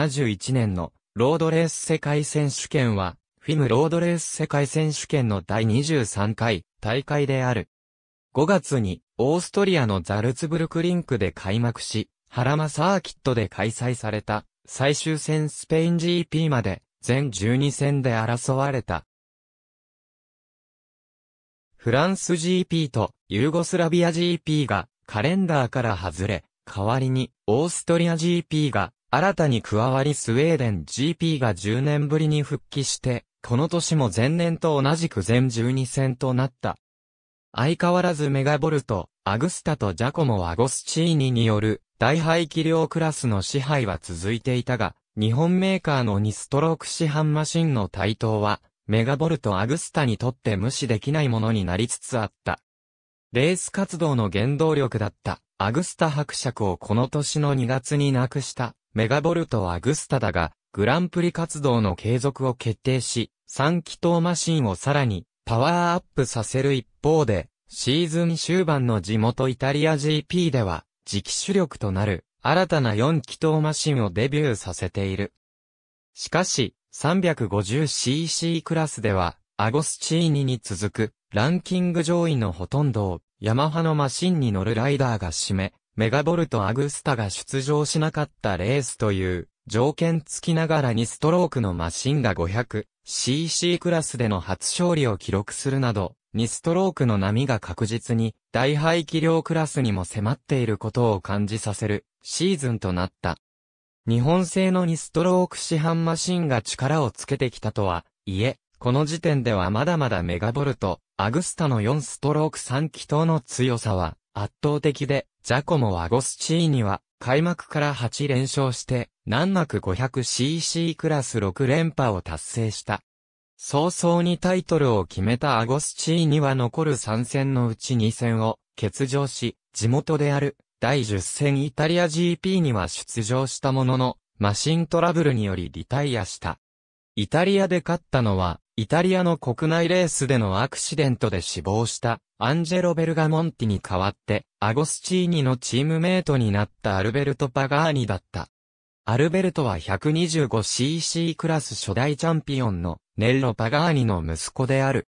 1971年のロードレース世界選手権は、フィムロードレース世界選手権の第23回大会である。5月に、オーストリアのザルツブルクリンクで開幕し、ハラマサーキットで開催された、最終戦スペイン GP まで、全12戦で争われた。フランス GP とユーゴスラビア GP がカレンダーから外れ、代わりにオーストリア GP が新たに加わりスウェーデン GP が10年ぶりに復帰して、この年も前年と同じく全12戦となった。相変わらずメガボルト、アグスタとジャコモ・アゴスチーニによる大排気量クラスの支配は続いていたが、日本メーカーの2ストローク市販マシンの台頭は、メガボルト・アグスタにとって無視できないものになりつつあった。レース活動の原動力だった、アグスタ伯爵をこの年の2月に亡くした。メガボルト・はグスタだが、グランプリ活動の継続を決定し、3気筒マシンをさらに、パワーアップさせる一方で、シーズン終盤の地元イタリア GP では、次期主力となる、新たな4気筒マシンをデビューさせている。しかし、350cc クラスでは、アゴスチーニに続く、ランキング上位のほとんどを、ヤマハのマシンに乗るライダーが占め、メガボルト・アグスタが出場しなかったレースという、条件付きながら2ストロークのマシンが 500cc クラスでの初勝利を記録するなど、2ストロークの波が確実に大排気量クラスにも迫っていることを感じさせるシーズンとなった。日本製の2ストローク市販マシンが力をつけてきたとはいえ、この時点ではまだまだメガボルト、アグスタの4ストローク3気筒の強さは圧倒的で、ジャコモ・アゴスチーニは、開幕から8連勝して、難なく 500cc クラス6連覇を達成した。早々にタイトルを決めたアゴスチーニは残る3戦のうち2戦を欠場し、地元である第10戦イタリア GP には出場したものの、マシントラブルによりリタイアした。イタリアで勝ったのはイタリアの国内レースでのアクシデントで死亡したアンジェロ・ベルガモンティに代わってアゴスチーニのチームメイトになったアルベルト・パガーニだった。アルベルトは 125cc クラス初代チャンピオンのネッロ・パガーニの息子である。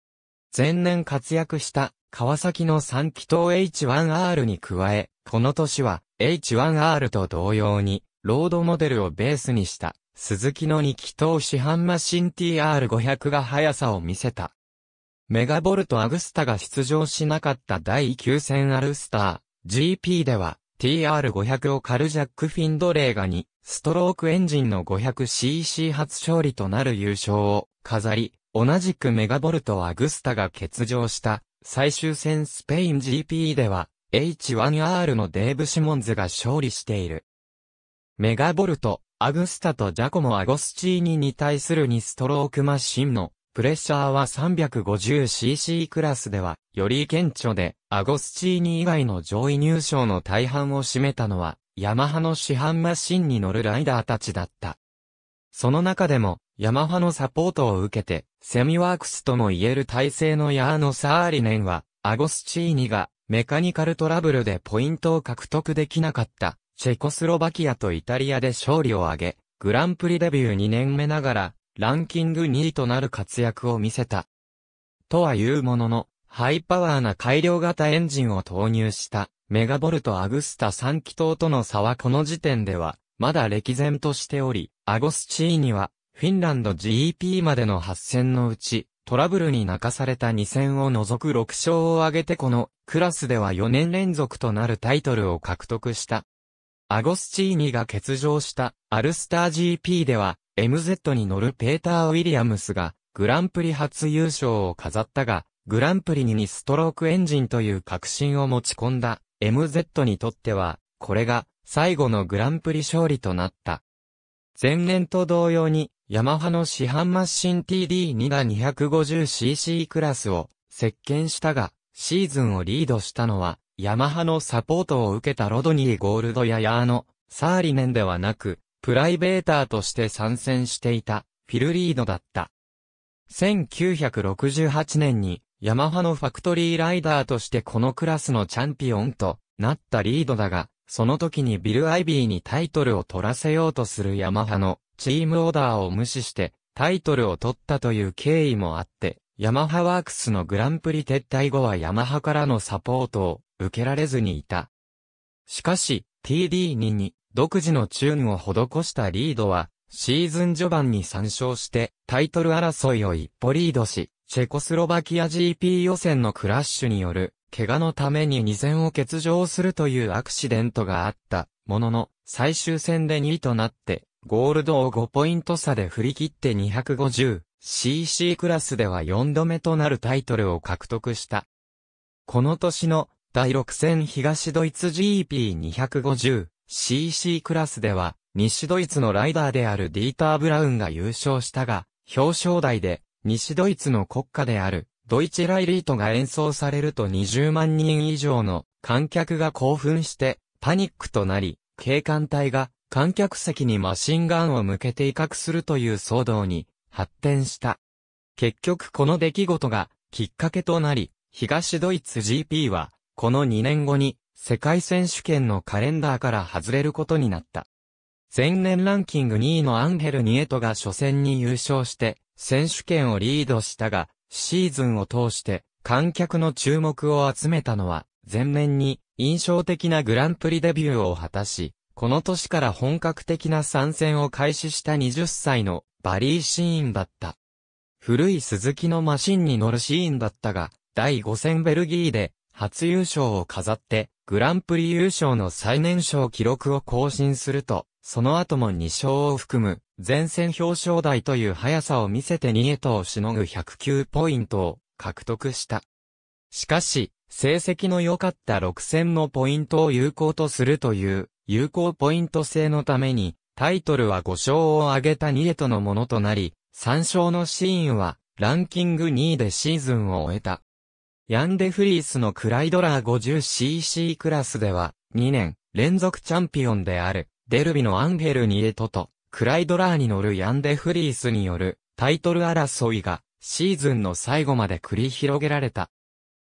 前年活躍した川崎の3気筒 H1R に加え、この年は H1R と同様にロードモデルをベースにした鈴木の2気筒市販マシン TR500 が速さを見せた。メガボルトアグスタが出場しなかった第9戦アルスター GP では TR500 をカルジャック・フィンドレーが2ストロークエンジンの 500cc 初勝利となる優勝を飾り、同じくメガボルトアグスタが欠場した最終戦スペイン GP では H1R のデーブ・シモンズが勝利している。メガボルトアグスタとジャコモ・アゴスチーニに対する2ストロークマシンのプレッシャーは 350cc クラスではより顕著で、アゴスチーニ以外の上位入賞の大半を占めたのは、ヤマハの市販マシンに乗るライダーたちだった。その中でも、ヤマハのサポートを受けて、セミワークスとも言える体制のヤーノ・サーリネンは、アゴスチーニがメカニカルトラブルでポイントを獲得できなかったチェコスロバキアとイタリアで勝利を挙げ、グランプリデビュー2年目ながら、ランキング2位となる活躍を見せた。とは言うものの、ハイパワーな改良型エンジンを投入した、メガボルト・アグスタ3気筒との差はこの時点では、まだ歴然としており、アゴスチーニは、フィンランド GEP までの8戦のうち、トラブルに泣かされた2戦を除く6勝を挙げてこのクラスでは4年連続となるタイトルを獲得した。アゴスチーニが欠場したアルスター GP では MZ に乗るペーター・ウィリアムスがグランプリ初優勝を飾ったが、グランプリに2ストロークエンジンという革新を持ち込んだ MZ にとっては、これが最後のグランプリ勝利となった。前年と同様に、ヤマハの市販マッシン TD2 が 250cc クラスを席巻したが、シーズンをリードしたのはヤマハのサポートを受けたロドニー・ゴールドやヤーの、サーリネンではなく、プライベーターとして参戦していた、フィルリードだった。1968年に、ヤマハのファクトリーライダーとしてこのクラスのチャンピオンとなったリードだが、その時にビル・アイビーにタイトルを取らせようとするヤマハのチームオーダーを無視してタイトルを取ったという経緯もあって、ヤマハワークスのグランプリ撤退後はヤマハからのサポートを受けられずにいた。しかし、TD2 に独自のチューンを施したリードは、シーズン序盤に参照してタイトル争いを一歩リードし、チェコスロバキア GP 予選のクラッシュによる怪我のために2戦を欠場するというアクシデントがあったものの、最終戦で2位となって、ゴールドを5ポイント差で振り切って 250cc クラスでは4度目となるタイトルを獲得した。この年の第6戦東ドイツ GP250cc クラスでは、西ドイツのライダーであるディーター・ブラウンが優勝したが、表彰台で、西ドイツの国歌である、ドイチライリートが演奏されると20万人以上の観客が興奮してパニックとなり、警官隊が観客席にマシンガンを向けて威嚇するという騒動に発展した。結局この出来事がきっかけとなり、東ドイツ GP はこの2年後に、世界選手権のカレンダーから外れることになった。前年ランキング2位のアンヘル・ニエトが初戦に優勝して、選手権をリードしたが、シーズンを通して観客の注目を集めたのは、前年に印象的なグランプリデビューを果たし、この年から本格的な参戦を開始した20歳のバリー・シーンだった。古い鈴木のマシンに乗るシーンだったが、第5戦ベルギーで初優勝を飾って、グランプリ優勝の最年少記録を更新すると、その後も2勝を含む、前線表彰台という速さを見せてニエトをしのぐ109ポイントを獲得した。しかし、成績の良かった6戦のポイントを有効とするという、有効ポイント制のために、タイトルは5勝を挙げたニエトのものとなり、3勝のシーンは、ランキング2位でシーズンを終えた。ヤンデフリースのクライドラー 50cc クラスでは、2年連続チャンピオンである、デルビのアンヘル・ニエトと、クライドラーに乗るヤンデフリースによる、タイトル争いが、シーズンの最後まで繰り広げられた。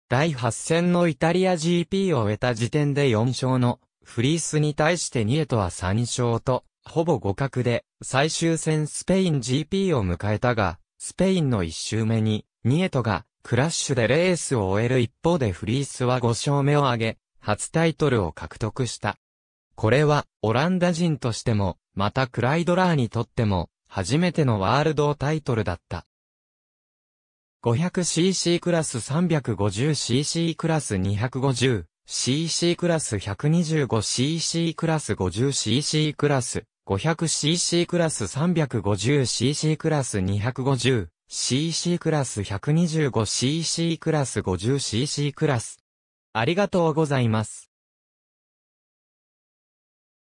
第8戦のイタリア GP を終えた時点で4勝のフリースに対してニエトは3勝と、ほぼ互角で最終戦スペイン GP を迎えたが、スペインの1周目にニエトがクラッシュでレースを終える一方でフリースは5勝目を挙げ、初タイトルを獲得した。これは、オランダ人としても、またクライドラーにとっても、初めてのワールドタイトルだった。500cc クラス 350cc クラス 250cc クラス 125cc クラス 50cc クラス 500cc クラス 350cc クラス2 5 0 CC クラス 125CC クラス 50CC クラス。ありがとうございます。